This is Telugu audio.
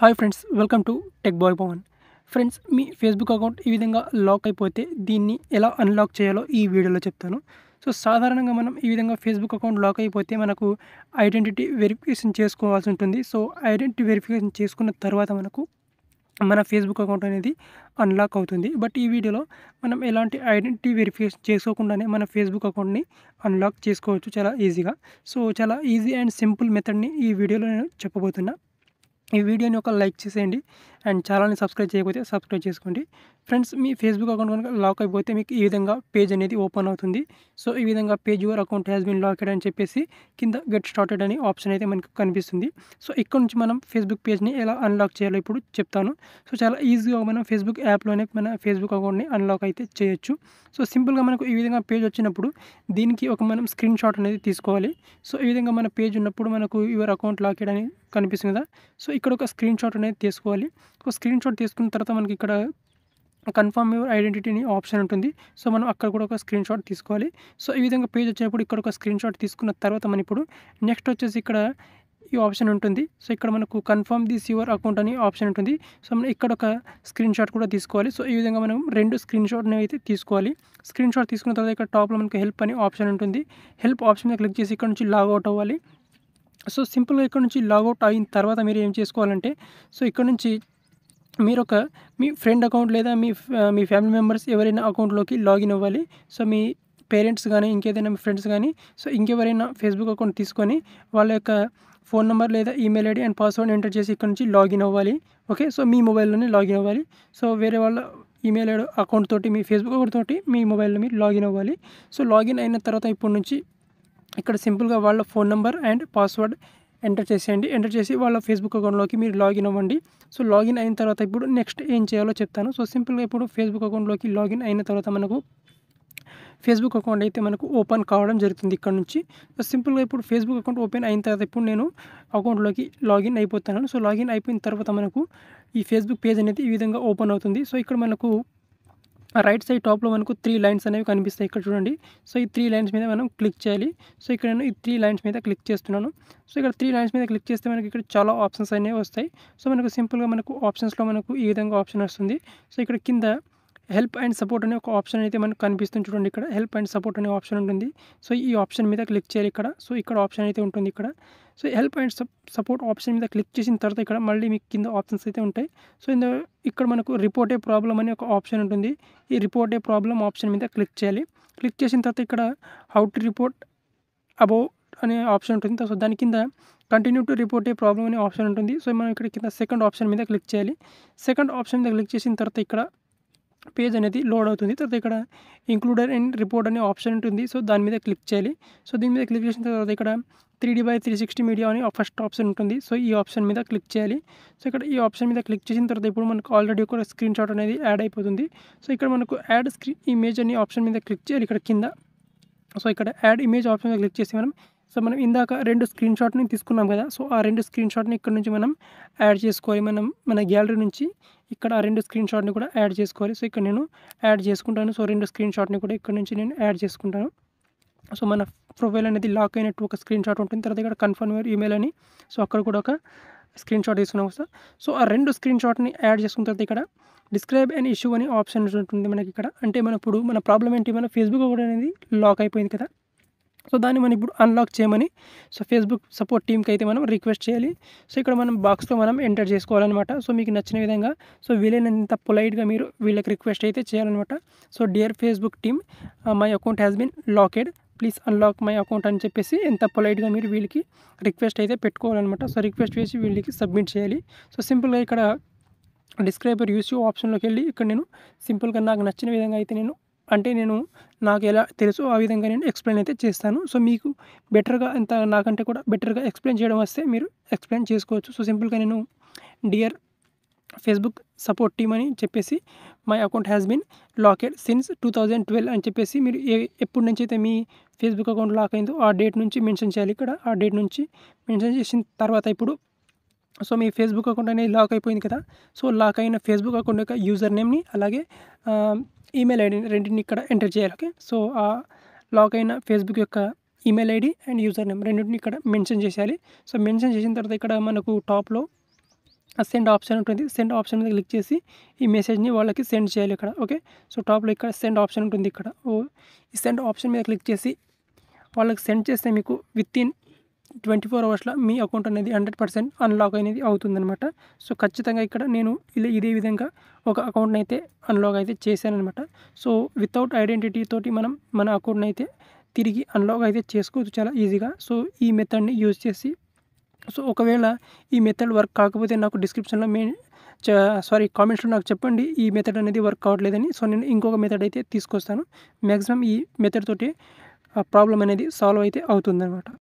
hi friends welcome to Tech Boy Pavan friends మీ ఫేస్బుక్ అకౌంట్ ఈ విధంగా లాక్ అయిపోతే దీన్ని ఎలా అన్లాక్ చేయాలో ఈ వీడియోలో చెప్తాను సో సాధారణంగా మనం ఈ విధంగా ఫేస్బుక్ అకౌంట్ లాక్ అయిపోతే మనకు ఐడెంటిటీ వెరిఫికేషన్ చేసుకోవాల్సి ఉంటుంది సో ఐడెంటిటీ వెరిఫికేషన్ చేసుకున్న తర్వాత మనకు మన ఫేస్బుక్ అకౌంట్ అనేది అన్లాక్ అవుతుంది బట్ ఈ వీడియోలో మనం ఎలాంటి ఐడెంటిటీ వెరిఫికేషన్ చేసుకోకుండానే మన ఫేస్బుక్ అకౌంట్ని అన్లాక్ చేసుకోవచ్చు చాలా ఈజీగా సో చాలా ఈజీ అండ్ సింపుల్ మెథడ్ని ఈ వీడియోలో నేను చెప్పబోతున్నా ఈ వీడియోని ఒక లైక్ చేసేయండి అండ్ ఛానల్ని సబ్స్క్రైబ్ చేయకపోతే సబ్స్క్రైబ్ చేసుకోండి ఫ్రెండ్స్ మీ ఫేస్బుక్ అకౌంట్ కనుక లాక్ అయిపోతే మీకు ఈ విధంగా పేజ్ అనేది ఓపెన్ అవుతుంది సో ఈ విధంగా page your account has been locked అని చెప్పేసి కింద గెట్ స్టార్టెడ్ అనే ఆప్షన్ అయితే మనకు కనిపిస్తుంది సో ఇక్కడ నుంచి మనం ఫేస్బుక్ పేజ్ని ఎలా అన్లాక్ చేయాలో ఇప్పుడు చెప్తాను సో చాలా ఈజీగా మనం ఫేస్బుక్ యాప్లోనే మన ఫేస్బుక్ అకౌంట్ని అన్లాక్ అయితే చేయొచ్చు సో సింపుల్గా మనకు ఈ విధంగా పేజ్ వచ్చినప్పుడు దీనికి ఒక మనం స్క్రీన్ షాట్ అనేది తీసుకోవాలి సో ఈ విధంగా మన పేజ్ ఉన్నప్పుడు మనకు యువర్ అకౌంట్ లాకెడ్ అని కనిపిస్తుంది కదా సో ఇక్కడ ఒక స్క్రీన్ షాట్ అనేది తీసుకోవాలి సో స్క్రీన్ షాట్ తీసుకున్న తర్వాత మనకి ఇక్కడ కన్ఫర్మ్ యువర్ ఐడెంటిటీని ఆప్షన్ ఉంటుంది సో మనం అక్కడ కూడా ఒక స్క్రీన్ షాట్ తీసుకోవాలి సో ఈ విధంగా పేజ్ వచ్చినప్పుడు ఇక్కడ ఒక స్క్రీన్ షాట్ తీసుకున్న తర్వాత మనం ఇప్పుడు నెక్స్ట్ వచ్చేసి ఇక్కడ ఈ ఆప్షన్ ఉంటుంది సో ఇక్కడ మనకు కన్ఫర్మ్ దిస్ యువర్ అకౌంట్ అని ఆప్షన్ ఉంటుంది సో మనం ఇక్కడ ఒక స్క్రీన్ షాట్ కూడా తీసుకోవాలి సో ఈ విధంగా మనం రెండు స్క్రీన్ షాట్ని అయితే తీసుకోవాలి స్క్రీన్ షాట్ తీసుకున్న తర్వాత ఇక్కడ టాప్లో మనకు హెల్ప్ అని ఆప్షన్ ఉంటుంది హెల్ప్ ఆప్షన్ మీద క్లిక్ చేసి ఇక్కడ నుంచి లాగౌట్ అవ్వాలి సో సింపుల్గా ఇక్కడ నుంచి లాగౌట్ అయిన తర్వాత మీరు ఏం చేసుకోవాలంటే సో ఇక్కడ నుంచి మీరు ఒక మీ ఫ్రెండ్ అకౌంట్ లేదా మీ మీ ఫ్యామిలీ మెంబర్స్ ఎవరైనా అకౌంట్లోకి లాగిన్ అవ్వాలి సో మీ పేరెంట్స్ కానీ ఇంకేదైనా మీ ఫ్రెండ్స్ కానీ సో ఇంకెవరైనా ఫేస్బుక్ అకౌంట్ తీసుకొని వాళ్ళ యొక్క ఫోన్ నెంబర్ లేదా email ID and password enter చేసి ఇక్కడ నుంచి లాగిన్ అవ్వాలి ఓకే సో మీ మొబైల్లోనే లాగిన్ అవ్వాలి సో వేరే వాళ్ళ ఈమెయిల్ ఐడి అకౌంట్ తోటి మీ ఫేస్బుక్ అకౌంట్ తోటి మీ మొబైల్లో మీరు లాగిన్ అవ్వాలి సో లాగిన్ అయిన తర్వాత ఇప్పటి నుంచి ఇక్కడ సింపుల్గా వాళ్ళ phone number and password enter చేసేయండి ఎంటర్ చేసి వాళ్ళ ఫేస్బుక్ అకౌంట్లోకి మీరు లాగిన్ అవ్వండి సో లాగిన్ అయిన తర్వాత ఇప్పుడు నెక్స్ట్ ఏం చేయాలో చెప్తాను సో సింపుల్గా ఇప్పుడు ఫేస్బుక్ అకౌంట్లోకి లాగిన్ అయిన తర్వాత మనకు ఫేస్బుక్ అకౌంట్ అయితే మనకు ఓపెన్ కావడం జరుగుతుంది ఇక్కడ నుంచి సో సింపుల్గా ఇప్పుడు ఫేస్బుక్ అకౌంట్ ఓపెన్ అయిన తర్వాత ఇప్పుడు నేను అకౌంట్లోకి లాగిన్ అయిపోతున్నాను సో లాగిన్ అయిపోయిన తర్వాత మనకు ఈ ఫేస్బుక్ పేజ్ అనేది ఈ విధంగా ఓపెన్ అవుతుంది సో ఇక్కడ మనకు రైట్ సైడ్ టాప్లో మనకు త్రీ లైన్స్ అనేవి కనిపిస్తాయి ఇక్కడ చూడండి సో ఈ త్రీ లైన్స్ మీద మనం క్లిక్ చేయాలి సో ఇక్కడ నేను ఈ త్రీ లైన్స్ మీద క్లిక్ చేస్తున్నాను సో ఇక్కడ త్రీ లైన్స్ మీద క్లిక్ చేస్తే మనకి ఇక్కడ చాలా ఆప్షన్స్ అనేవి వస్తాయి సో మనకు సింపుల్గా మనకు ఆప్షన్స్లో మనకు ఈ విధంగా ఆప్షన్ వస్తుంది సో ఇక్కడ కింద హెల్ప్ అండ్ సపోర్ట్ అనే ఒక ఆప్షన్ అయితే మనకు కనిపిస్తుంది చూడండి ఇక్కడ హెల్ప్ అండ్ సపోర్ట్ అనే ఆప్షన్ ఉంటుంది సో ఈ ఆప్షన్ మీద క్లిక్ చేయాలి ఇక్కడ సో ఇక్కడ ఆప్షన్ అయితే ఉంటుంది ఇక్కడ so help and support option మీద క్లిక్ చేసిన తర్వాత ఇక్కడ మళ్ళీ మీకు కింద ఆప్షన్స్ అయితే ఉంటాయి సో ఇందులో ఇక్కడ మనకు రిపోర్టే ప్రాబ్లం అనే ఒక ఆప్షన్ ఉంటుంది ఈ రిపోర్టే ప్రాబ్లం ఆప్షన్ మీద క్లిక్ చేయాలి క్లిక్ చేసిన తర్వాత ఇక్కడ హౌ టు రిపోర్ట్ అబౌ అనే ఆప్షన్ ఉంటుంది సో దాని కింద continue to report a problem అనే ఆప్షన్ ఉంటుంది సో మనం ఇక్కడ కింద సెకండ్ ఆప్షన్ మీద క్లిక్ చేయాలి సెకండ్ ఆప్షన్ మీద క్లిక్ చేసిన తర్వాత ఇక్కడ పేజ్ అనేది లోడ్ అవుతుంది తర్వాత ఇక్కడ ఇంక్లూడెడ్ అండ్ రిపోర్ట్ అనే ఆప్షన్ ఉంటుంది సో దాని మీద క్లిక్ చేయాలి సో దీని మీద క్లిక్ చేసిన తర్వాత ఇక్కడ three D by three sixty media అని ఫస్ట్ ఆప్షన్ ఉంటుంది సో ఈ ఆప్షన్ మీద క్లిక్ చేయాలి సో ఇక్కడ ఈ ఆప్షన్ మీద క్లిక్ చేసిన తర్వాత ఇప్పుడు మనకు ఆల్రెడీ ఒక స్క్రీన్ షాట్ అనేది యాడ్ అయిపోతుంది సో ఇక్కడ మనకు యాడ్ స్క్రీన్ ఇమేజ్ అనే ఆప్షన్ మీద క్లిక్ చేయాలి ఇక్కడ కింద సో ఇక్కడ యాడ్ ఇమేజ్ ఆప్షన్ మీద క్లిక్ చేసి మనం సో మనం ఇందాక రెండు స్క్రీన్ షాట్ని తీసుకున్నాం కదా సో ఆ రెండు స్క్రీన్ షాట్ని ఇక్కడ నుంచి మనం యాడ్ చేసుకోవాలి మనం మన గ్యాలరీ నుంచి ఇక్కడ ఆ రెండు స్క్రీన్ షాట్ని కూడా యాడ్ చేసుకోవాలి సో ఇక్కడ నేను యాడ్ చేసుకుంటాను సో రెండు స్క్రీన్ షాట్ని కూడా ఇక్కడ నుంచి నేను యాడ్ చేసుకుంటాను సో మన ప్రొఫైల్ అనేది లాక్ అయినట్టు ఒక స్క్రీన్ షాట్ ఉంటుంది తర్వాత ఇక్కడ కన్ఫర్మ్ ఈమెయిల్ అని సో అక్కడ కూడా ఒక స్క్రీన్ షాట్ తీసుకున్నాం సార్ సో ఆ రెండు స్క్రీన్ షాట్ని యాడ్ చేసుకున్న తర్వాత ఇక్కడ డిస్క్రైబ్ అండ్ ఇష్యూ అని ఆప్షన్ ఉంటుంది మనకి ఇక్కడ అంటే మన ఇప్పుడు మన ప్రాబ్లం ఏంటి మన ఫేస్బుక్ కూడా అనేది లాక్ అయిపోయింది కదా సో దాన్ని మనం ఇప్పుడు అన్లాక్ చేయమని సో ఫేస్బుక్ సపోర్ట్ టీమ్కి అయితే మనం రిక్వెస్ట్ చేయాలి సో ఇక్కడ మనం బాక్స్లో మనం ఎంటర్ చేసుకోవాలన్నమాట సో మీకు నచ్చిన విధంగా సో వీలైనంత పొలైట్గా మీరు వీళ్ళకి రిక్వెస్ట్ అయితే చేయాలన్నమాట so dear Facebook team my account has been locked please unlock my account అని చెప్పేసి ఎంత పొలైట్గా మీరు వీళ్ళకి రిక్వెస్ట్ అయితే పెట్టుకోవాలన్నమాట సో రిక్వెస్ట్ చేసి వీళ్ళకి సబ్మిట్ చేయాలి సో సింపుల్గా ఇక్కడ డిస్క్రైబర్ యూస్యూ ఆప్షన్లోకి వెళ్ళి ఇక్కడ నేను సింపుల్గా నాకు నచ్చిన విధంగా అయితే నేను అంటే నేను నాకు ఎలా తెలుసు ఆ విధంగా నేను ఎక్స్ప్లెయిన్ అయితే చేస్తాను సో మీకు బెటర్గా ఎంత నాకంటే కూడా బెటర్గా ఎక్స్ప్లెయిన్ చేయడం వస్తే మీరు ఎక్స్ప్లెయిన్ చేసుకోవచ్చు సో సింపుల్గా నేను డియర్ ఫేస్బుక్ సపోర్ట్ టీమ్ అని చెప్పేసి my account has been locked since two thousand twelve అని చెప్పేసి మీరు ఏ ఎప్పటి నుంచి అయితే మీ ఫేస్బుక్ అకౌంట్ లాక్ అయిందో ఆ డేట్ నుంచి మెన్షన్ చేయాలి ఇక్కడ ఆ డేట్ నుంచి మెన్షన్ చేసిన తర్వాత ఇప్పుడు సో మీ ఫేస్బుక్ అకౌంట్ అనేది లాక్ అయిపోయింది కదా సో లాక్ అయిన ఫేస్బుక్ అకౌంట్ యొక్క యూజర్ నేమ్ని అలాగే ఈమెయిల్ ఐడి రెండింటిని ఇక్కడ ఎంటర్ చేయాలి ఓకే సో ఆ లాక్ అయిన ఫేస్బుక్ యొక్క email ID and user name రెండింటిని ఇక్కడ మెన్షన్ చేసేయాలి సో మెన్షన్ చేసిన తర్వాత ఇక్కడ మనకు టాప్లో సెండ్ ఆప్షన్ ఉంటుంది సెండ్ ఆప్షన్ మీద క్లిక్ చేసి ఈ మెసేజ్ని వాళ్ళకి సెండ్ చేయాలి ఇక్కడ ఓకే సో టాప్లో ఇక్కడ సెండ్ ఆప్షన్ ఉంటుంది ఇక్కడ ఓ ఈ సెండ్ ఆప్షన్ మీద క్లిక్ చేసి వాళ్ళకి సెండ్ చేస్తే మీకు విత్ ఇన్ ట్వంటీ ఫోర్ అవర్స్లో మీ అకౌంట్ అనేది హండ్రెడ్ పర్సెంట్ అన్లాక్ అనేది అవుతుందనమాట సో ఖచ్చితంగా ఇక్కడ నేను ఇలా ఇదే విధంగా ఒక అకౌంట్ని అయితే అన్లాక్ అయితే చేశానమాట సో వితౌట్ ఐడెంటిటీ తోటి మనం మన అకౌంట్ని అయితే తిరిగి అన్లాక్ అయితే చేసుకోవచ్చు చాలా ఈజీగా సో ఈ మెథడ్ని యూజ్ చేసి సో ఒకవేళ ఈ మెథడ్ వర్క్ కాకపోతే నాకు డిస్క్రిప్షన్లో మే సారీ కామెంట్స్లో నాకు చెప్పండి ఈ మెథడ్ అనేది వర్క్ కావట్లేదని సో నేను ఇంకొక మెథడ్ అయితే తీసుకొస్తాను మ్యాక్సిమం ఈ మెథడ్ తోటి ప్రాబ్లం అనేది సాల్వ్ అయితే అవుతుందనమాట